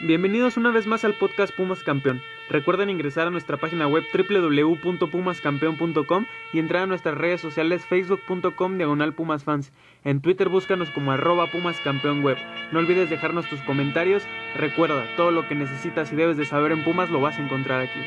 Bienvenidos una vez más al podcast Pumas Campeón. Recuerden ingresar a nuestra página web www.pumascampeón.com y entrar a nuestras redes sociales facebook.com diagonal Fans, En Twitter búscanos como arroba web No olvides dejarnos tus comentarios. Recuerda, todo lo que necesitas y debes de saber en Pumas lo vas a encontrar aquí.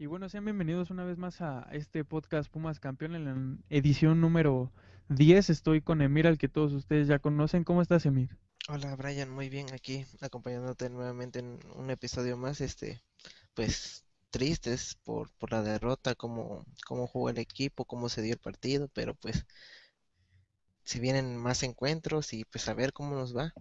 Y bueno, sean bienvenidos una vez más a este podcast Pumas Campeón en la edición número 10 estoy con Emir, al que todos ustedes ya conocen. ¿Cómo estás, Emir? Hola, Brian, muy bien aquí, acompañándote nuevamente en un episodio más, este, pues tristes por, la derrota, cómo, cómo jugó el equipo, cómo se dio el partido, pero pues si vienen más encuentros y pues a ver cómo nos va.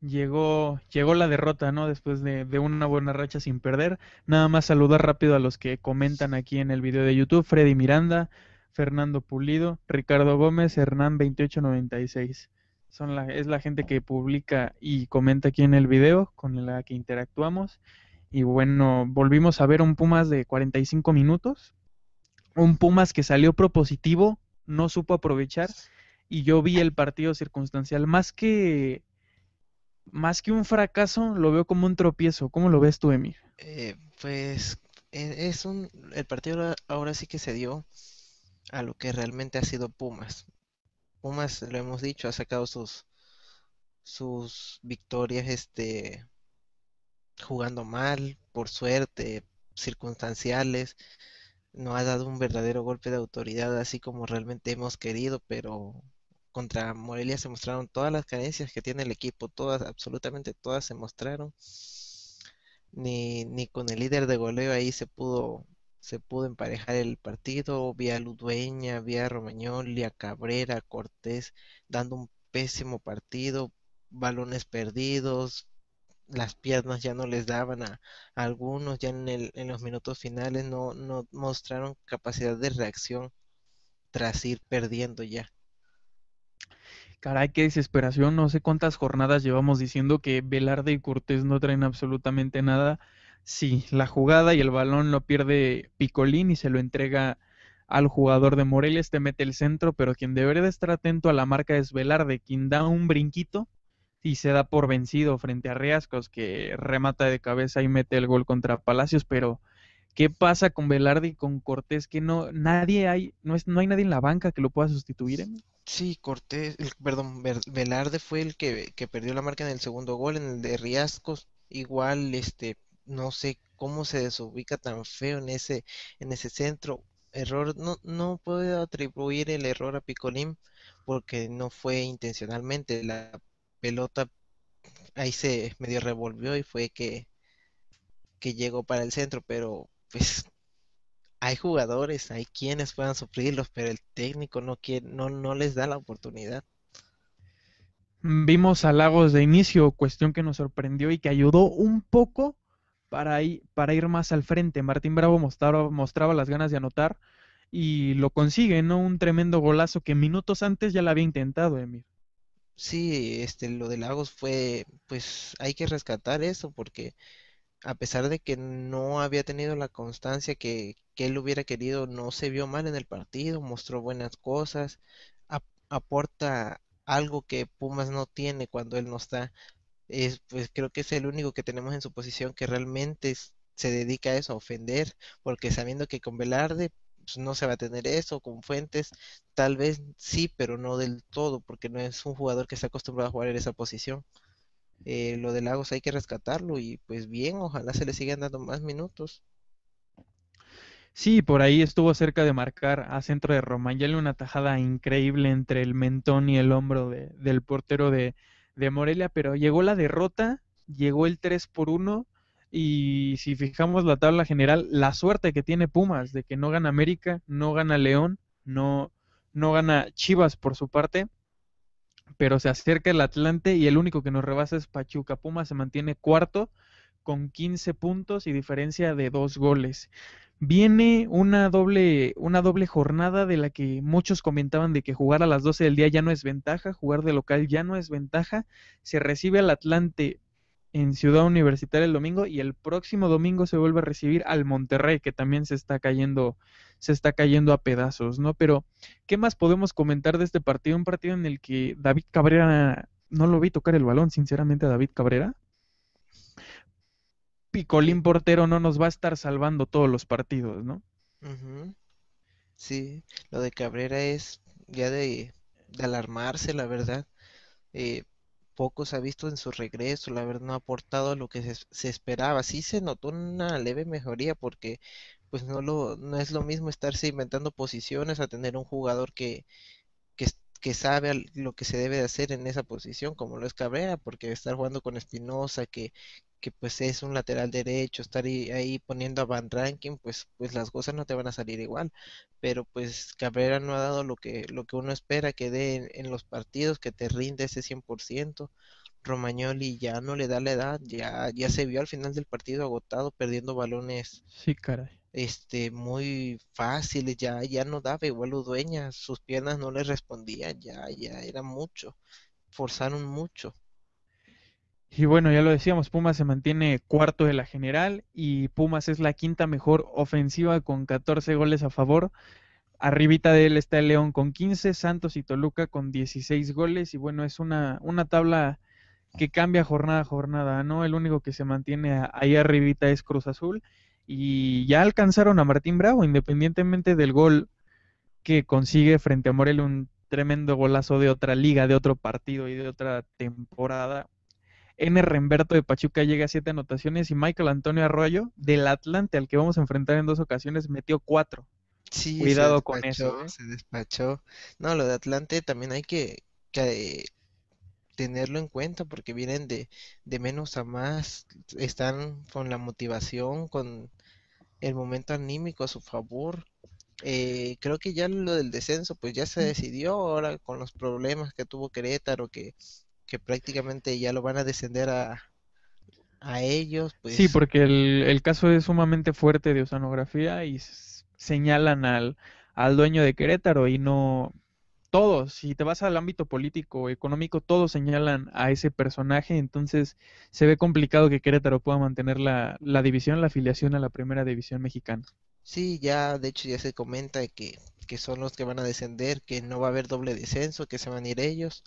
Llegó, llegó la derrota, ¿no? Después de, de, una buena racha sin perder. Nada más saludar rápido a los que comentan aquí en el video de YouTube. Freddy Miranda, Fernando Pulido, Ricardo Gómez, Hernán 2896. Son la, es la gente que publica y comenta aquí en el video, con la que interactuamos. Y bueno, volvimos a ver un Pumas de 45 minutos, un Pumas que salió propositivo, no supo aprovechar, y yo vi el partido circunstancial. Más que, más que un fracaso, lo veo como un tropiezo. ¿Cómo lo ves tú, Emir? Eh, pues e, es un, el partido ahora sí que se dio a lo que realmente ha sido Pumas. Pumas, lo hemos dicho, ha sacado sus, sus victorias este, jugando mal, por suerte, circunstanciales. No ha dado un verdadero golpe de autoridad así como realmente hemos querido, pero contra Morelia se mostraron todas las carencias que tiene el equipo, todas, absolutamente todas se mostraron. Ni, ni con el líder de goleo ahí se pudo se pudo emparejar el partido, vía Ludueña, vía Romagnoli, a Cabrera, Cortés, dando un pésimo partido, balones perdidos, las piernas ya no les daban a, algunos, ya en, los minutos finales no, no mostraron capacidad de reacción tras ir perdiendo ya. Caray, qué desesperación. No sé cuántas jornadas llevamos diciendo que Velarde y Cortés no traen absolutamente nada. Sí, la jugada y el balón lo pierde Picolín y se lo entrega al jugador de Moreles, Este mete el centro, pero quien debería de estar atento a la marca es Velarde, quien da un brinquito y se da por vencido frente a Riascos, que remata de cabeza y mete el gol contra Palacios, pero ¿qué pasa con Velarde y con Cortés? Que no, nadie hay, no, es, no hay nadie en la banca que lo pueda sustituir. Sí, Cortés, perdón, Velarde fue el que, que perdió la marca en el segundo gol, en el de Riascos. Igual, este, no sé cómo se desubica tan feo en ese, en ese centro. Error, no, no puedo atribuir el error a Picolín porque no fue intencionalmente. La pelota ahí se medio revolvió y fue que, que llegó para el centro, pero pues hay jugadores, hay quienes puedan sufrirlos... pero el técnico no quiere, no, no les da la oportunidad. Mm, vimos halagos de inicio, cuestión que nos sorprendió y que ayudó un poco para, para ir más al frente. Martín Bravo mostraba, mostraba las ganas de anotar y lo consigue, ¿no? Un tremendo golazo que minutos antes ya lo había intentado, Emir. Sí, este, lo de Lagos fue, pues hay que rescatar eso porque a pesar de que no había tenido la constancia que, él hubiera querido, no se vio mal en el partido, mostró buenas cosas, aporta algo que Pumas no tiene cuando él no está es, pues creo que es el único que tenemos en su posición que realmente se dedica a eso, a ofender, porque sabiendo que con Velarde pues, no se va a tener eso, con Fuentes tal vez sí, pero no del todo, porque no es un jugador que está acostumbrado a jugar en esa posición. Eh, lo de Lagos hay que rescatarlo y pues bien, ojalá se le sigan dando más minutos. Sí, por ahí estuvo cerca de marcar a centro de Roma, Ya le una tajada increíble entre el mentón y el hombro de, del portero de, de Morelia, pero llegó la derrota, llegó el 3 por 1 y si fijamos la tabla general, la suerte que tiene Pumas de que no gana América, no gana León, no, no gana Chivas por su parte, pero se acerca el Atlante y el único que nos rebasa es Pachuca. Pumas se mantiene cuarto con 15 puntos y diferencia de dos goles. Viene una doble, una doble jornada de la que muchos comentaban de que jugar a las 12 del día ya no es ventaja, jugar de local ya no es ventaja. Se recibe al Atlante en Ciudad Universitaria el domingo y el próximo domingo se vuelve a recibir al Monterrey que también se está cayendo se está cayendo a pedazos, ¿no? Pero ¿qué más podemos comentar de este partido? Un partido en el que David Cabrera no lo vi tocar el balón, sinceramente a David Cabrera picolín portero no nos va a estar salvando todos los partidos, ¿no? Sí, lo de Cabrera es ya de, alarmarse, la verdad. Eh, poco se ha visto en su regreso, la verdad no ha aportado lo que se, esperaba. Sí se notó una leve mejoría porque pues no lo no es lo mismo estarse inventando posiciones a tener un jugador que, que, que sabe lo que se debe de hacer en esa posición como lo es Cabrera, porque estar jugando con Espinosa que, que pues es un lateral derecho, estar ahí, poniendo a Van Ranking, pues, pues las cosas no te van a salir igual. Pero pues Cabrera no ha dado lo que, lo que uno espera que dé en, los partidos, que te rinde ese 100%. Romagnoli ya no le da la edad, ya, ya se vio al final del partido agotado, perdiendo balones. Sí, caray. Este, muy fácil ya, ya no daba igual Udueña, sus piernas no le respondían, ya, ya era mucho, forzaron mucho. Y bueno, ya lo decíamos, Pumas se mantiene cuarto de la general y Pumas es la quinta mejor ofensiva con 14 goles a favor. Arribita de él está el León con 15, Santos y Toluca con 16 goles. Y bueno, es una, una tabla que cambia jornada a jornada, ¿no? El único que se mantiene ahí arribita es Cruz Azul. Y ya alcanzaron a Martín Bravo, independientemente del gol que consigue frente a Morel, un tremendo golazo de otra liga, de otro partido y de otra temporada N. Remberto de Pachuca llega a siete anotaciones y Michael Antonio Arroyo del Atlante, al que vamos a enfrentar en dos ocasiones, metió cuatro. Sí, Cuidado con eso. ¿eh? Se despachó. No, lo de Atlante también hay que, eh, tenerlo en cuenta porque vienen de, menos a más, están con la motivación, con el momento anímico a su favor. Eh, creo que ya lo del descenso pues ya se decidió ahora con los problemas que tuvo Querétaro, que que prácticamente ya lo van a descender a, a ellos. Pues... Sí, porque el, caso es sumamente fuerte de oceanografía y señalan al, al dueño de Querétaro y no todos, si te vas al ámbito político, económico, todos señalan a ese personaje, entonces se ve complicado que Querétaro pueda mantener la, división, la afiliación a la primera división mexicana. Sí, ya de hecho ya se comenta que, que, son los que van a descender, que no va a haber doble descenso, que se van a ir ellos,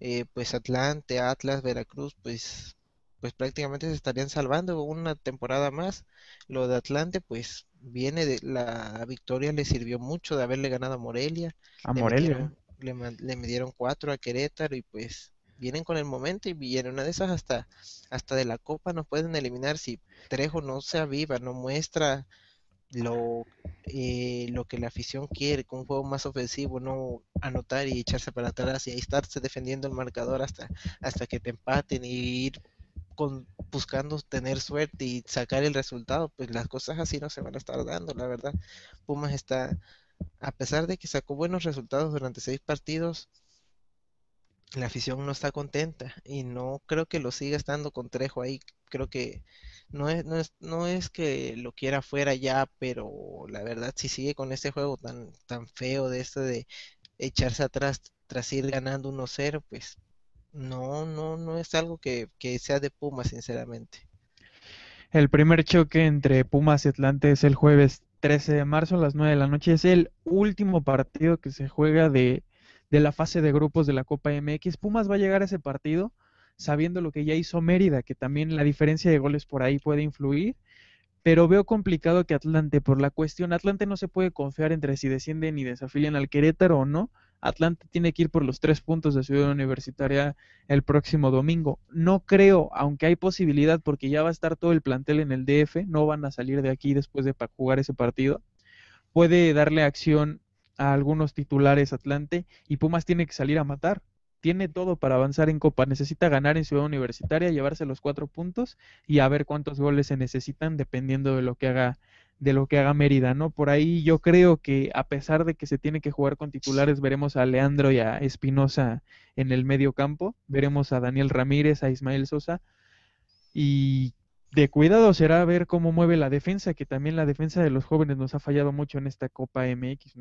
eh, pues Atlante, Atlas, Veracruz, pues, pues prácticamente se estarían salvando una temporada más. Lo de Atlante, pues viene de la victoria, le sirvió mucho de haberle ganado a Morelia. A Morelia. le, le midieron cuatro a Querétaro y pues vienen con el momento y vienen una de esas hasta hasta de la copa nos pueden eliminar si Trejo no se aviva, no muestra lo, eh, lo que la afición quiere, con un juego más ofensivo, no anotar y echarse para atrás y ahí estarse defendiendo el marcador hasta, hasta que te empaten y ir con, buscando tener suerte y sacar el resultado, pues las cosas así no se van a estar dando, la verdad. Pumas está, a pesar de que sacó buenos resultados durante seis partidos, la afición no está contenta y no creo que lo siga estando con Trejo ahí. Creo que no es, no no es que lo quiera fuera ya, pero la verdad si sigue con este juego tan, tan feo de este de echarse atrás tras ir ganando 1-0, pues no, no, no es algo que, sea de Pumas, sinceramente. El primer choque entre Pumas y Atlante es el jueves 13 de marzo a las 9 de la noche. Es el último partido que se juega de, de la fase de grupos de la Copa MX. Pumas va a llegar a ese partido sabiendo lo que ya hizo Mérida, que también la diferencia de goles por ahí puede influir, pero veo complicado que Atlante, por la cuestión, Atlante no se puede confiar entre si descienden y desafilian al Querétaro o no. Atlante tiene que ir por los tres puntos de Ciudad Universitaria el próximo domingo. No creo, aunque hay posibilidad, porque ya va a estar todo el plantel en el DF, no van a salir de aquí después de jugar ese partido. Puede darle acción a algunos titulares Atlante y Pumas tiene que salir a matar tiene todo para avanzar en Copa. Necesita ganar en Ciudad Universitaria, llevarse los cuatro puntos y a ver cuántos goles se necesitan dependiendo de lo que haga de lo que haga Mérida, ¿no? Por ahí yo creo que a pesar de que se tiene que jugar con titulares, veremos a Leandro y a Espinosa en el medio campo, veremos a Daniel Ramírez, a Ismael Sosa y de cuidado será ver cómo mueve la defensa, que también la defensa de los jóvenes nos ha fallado mucho en esta Copa MX.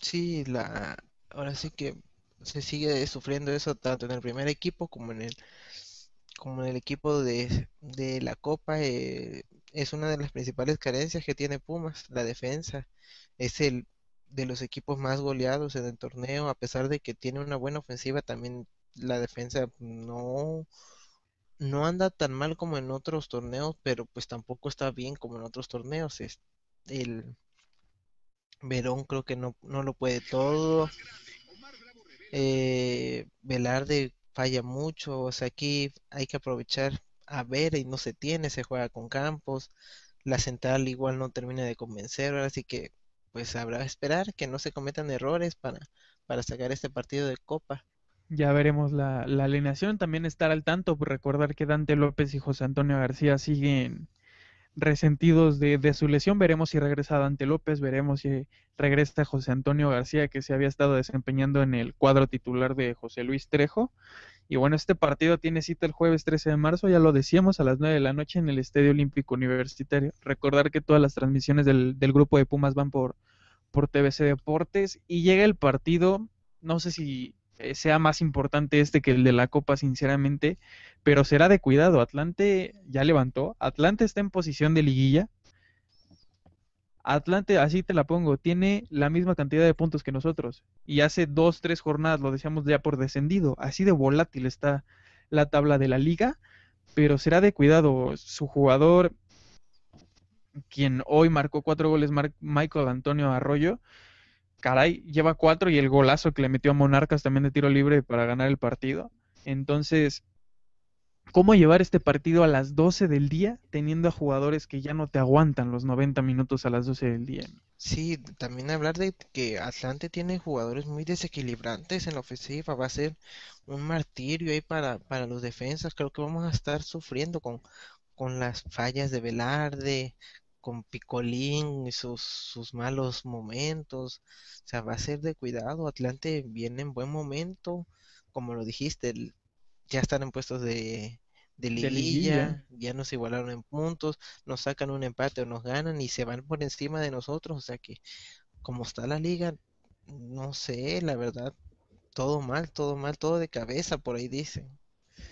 Sí, la ahora sí que se sigue sufriendo eso tanto en el primer equipo como en el como en el equipo de, de la Copa eh, es una de las principales carencias que tiene Pumas, la defensa. Es el de los equipos más goleados en el torneo, a pesar de que tiene una buena ofensiva, también la defensa no, no anda tan mal como en otros torneos, pero pues tampoco está bien como en otros torneos. el Verón creo que no, no lo puede todo. Eh, Velarde falla mucho, o sea, aquí hay que aprovechar a ver y no se tiene, se juega con Campos, la central igual no termina de convencer, así que pues habrá que esperar que no se cometan errores para, para sacar este partido de Copa. Ya veremos la, la alineación, también estar al tanto, recordar que Dante López y José Antonio García siguen resentidos de, su lesión. Veremos si regresa Dante López, veremos si regresa José Antonio García, que se había estado desempeñando en el cuadro titular de José Luis Trejo. Y bueno, este partido tiene cita el jueves 13 de marzo, ya lo decíamos, a las 9 de la noche en el Estadio Olímpico Universitario. Recordar que todas las transmisiones del, grupo de Pumas van por, por TBC Deportes y llega el partido, no sé si eh, sea más importante este que el de la Copa, sinceramente, pero será de cuidado. Atlante ya levantó, Atlante está en posición de liguilla. Atlante, así te la pongo, tiene la misma cantidad de puntos que nosotros. Y hace dos, tres jornadas lo decíamos ya por descendido. Así de volátil está la tabla de la liga, pero será de cuidado. Su jugador, quien hoy marcó cuatro goles, Michael Antonio Arroyo, caray, lleva cuatro y el golazo que le metió a Monarcas también de tiro libre para ganar el partido. Entonces, ¿cómo llevar este partido a las 12 del día teniendo a jugadores que ya no te aguantan los 90 minutos a las 12 del día? Sí, también hablar de que Atlante tiene jugadores muy desequilibrantes en la ofensiva, va a ser un martirio ahí para, para los defensas, creo que vamos a estar sufriendo con, con las fallas de Velarde, con Picolín y sus, sus malos momentos. O sea, va a ser de cuidado. Atlante viene en buen momento. Como lo dijiste, ya están en puestos de, de liguilla, ya nos igualaron en puntos, nos sacan un empate o nos ganan y se van por encima de nosotros. O sea que, como está la liga, no sé, la verdad, todo mal, todo mal, todo de cabeza, por ahí dicen.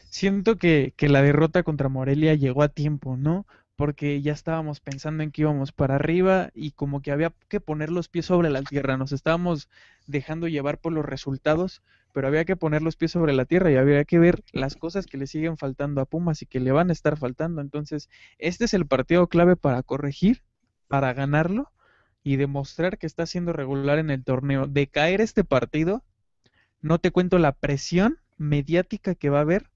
Siento que, que la derrota contra Morelia llegó a tiempo, ¿no? porque ya estábamos pensando en que íbamos para arriba y como que había que poner los pies sobre la tierra, nos estábamos dejando llevar por los resultados, pero había que poner los pies sobre la tierra y había que ver las cosas que le siguen faltando a Pumas y que le van a estar faltando. Entonces, este es el partido clave para corregir, para ganarlo y demostrar que está siendo regular en el torneo. De caer este partido, no te cuento la presión mediática que va a haber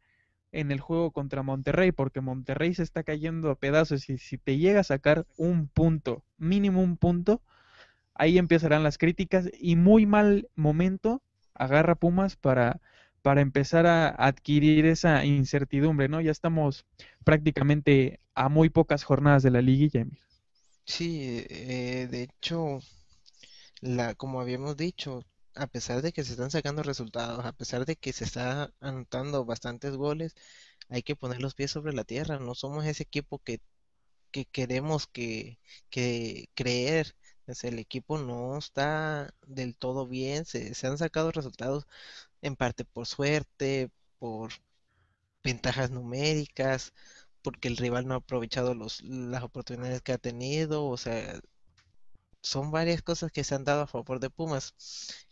en el juego contra Monterrey, porque Monterrey se está cayendo a pedazos y si te llega a sacar un punto, mínimo un punto, ahí empezarán las críticas y muy mal momento agarra Pumas para, para empezar a adquirir esa incertidumbre, ¿no? Ya estamos prácticamente a muy pocas jornadas de la Liga... Sí, eh, de hecho, la, como habíamos dicho, a pesar de que se están sacando resultados, a pesar de que se está anotando bastantes goles, hay que poner los pies sobre la tierra. No somos ese equipo que, que queremos que, que creer. el equipo no está del todo bien. Se, se han sacado resultados en parte por suerte, por ventajas numéricas, porque el rival no ha aprovechado los, las oportunidades que ha tenido. O sea, son varias cosas que se han dado a favor de Pumas.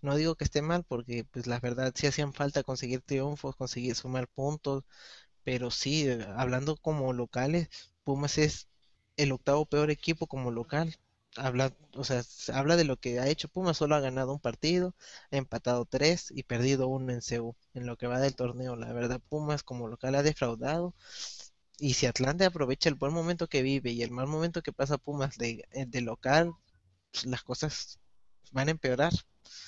No digo que esté mal, porque pues la verdad sí hacían falta conseguir triunfos, conseguir sumar puntos, pero sí, eh, hablando como locales, Pumas es el octavo peor equipo como local. Habla, o sea, habla de lo que ha hecho Pumas, solo ha ganado un partido, ha empatado tres y perdido uno en CEU, en lo que va del torneo. La verdad, Pumas como local ha defraudado. Y si Atlante aprovecha el buen momento que vive y el mal momento que pasa Pumas de, eh, de local, pues, las cosas van a empeorar.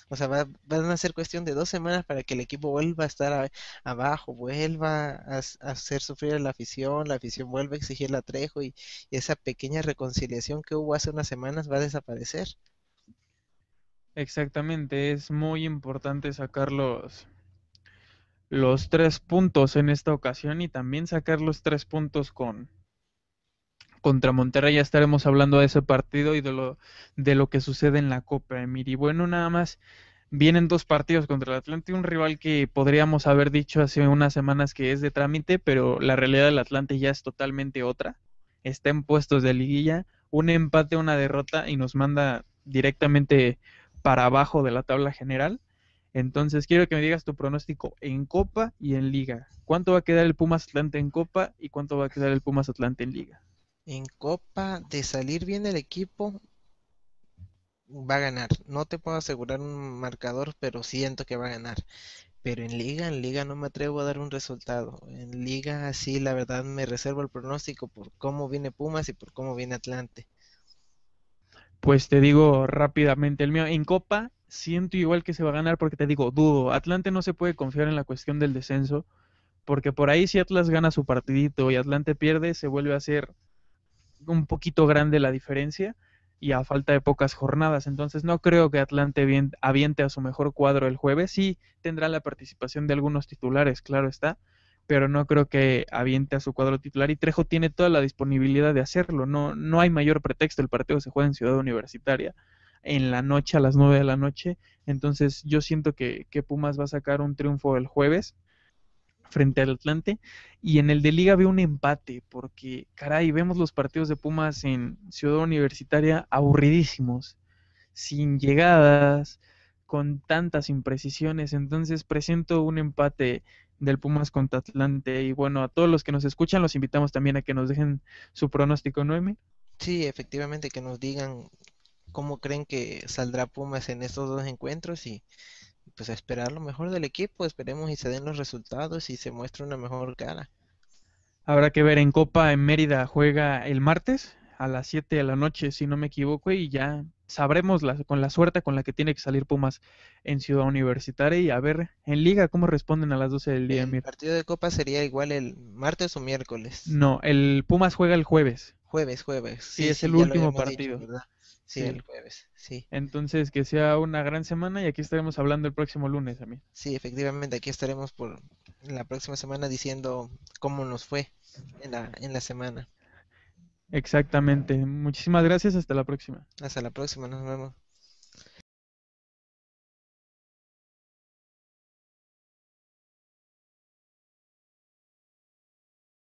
O sea, van a ser cuestión de dos semanas para que el equipo vuelva a estar abajo, vuelva a, hacer sufrir a la afición, la afición vuelva a exigir la trejo y, esa pequeña reconciliación que hubo hace unas semanas va a desaparecer. Exactamente, es muy importante sacar los, los tres puntos en esta ocasión y también sacar los tres puntos con, contra Monterrey. Ya estaremos hablando de ese partido y de lo, de lo que sucede en la Copa Emir. Y bueno, nada más. Vienen dos partidos contra el Atlante, un rival que podríamos haber dicho hace unas semanas que es de trámite, pero la realidad del Atlante ya es totalmente otra. Está en puestos de liguilla, un empate, una derrota y nos manda directamente para abajo de la tabla general. Entonces quiero que me digas tu pronóstico en Copa y en Liga. ¿Cuánto va a quedar el Pumas Atlante en Copa y cuánto va a quedar el Pumas Atlante en Liga? en Copa, de salir bien el equipo, va a ganar. No te puedo asegurar un marcador, pero siento que va a ganar. Pero en liga, en liga no me atrevo a dar un resultado. En liga sí, la verdad me reservo el pronóstico por cómo viene Pumas y por cómo viene Atlante. Pues te digo rápidamente el mío. En Copa siento igual que se va a ganar porque te digo, dudo. Atlante no se puede confiar en la cuestión del descenso. Porque por ahí si Atlas gana su partidito y Atlante pierde, se vuelve a hacer un poquito grande la diferencia y a falta de pocas jornadas. Entonces no creo que Atlante aviente a su mejor cuadro el jueves. Sí tendrá la participación de algunos titulares, claro está, pero no creo que aviente a su cuadro titular y Trejo tiene toda la disponibilidad de hacerlo. No, no hay mayor pretexto. El partido se juega en Ciudad Universitaria en la noche, a las 9 de la noche. Entonces yo siento que, que Pumas va a sacar un triunfo el jueves frente al Atlante. Y en el de Liga veo un empate, porque, caray, vemos los partidos de Pumas en Ciudad Universitaria aburridísimos, sin llegadas, con tantas imprecisiones. Entonces presento un empate del Pumas contra Atlante. Y bueno, a todos los que nos escuchan, los invitamos también a que nos dejen su pronóstico, Noemi. Sí, efectivamente, que nos digan cómo creen que saldrá Pumas en estos dos encuentros y pues a esperar lo mejor del equipo, esperemos y se den los resultados y se muestre una mejor cara. Habrá que ver en Copa en Mérida juega el martes a las 7 de la noche, si no me equivoco, y ya sabremos con la suerte con la que tiene que salir Pumas en Ciudad Universitaria y a ver en Liga cómo responden a las 12 del día. El partido de Copa sería igual el martes o miércoles. No, el Pumas juega el jueves. Jueves, jueves. Sí, es el último partido. Sí, el jueves, sí. Entonces, que sea una gran semana y aquí estaremos hablando el próximo lunes también. Sí, efectivamente, aquí estaremos por la próxima semana diciendo cómo nos fue en la, en la semana. Exactamente. Muchísimas gracias. Hasta la próxima. Hasta la próxima. Nos vemos.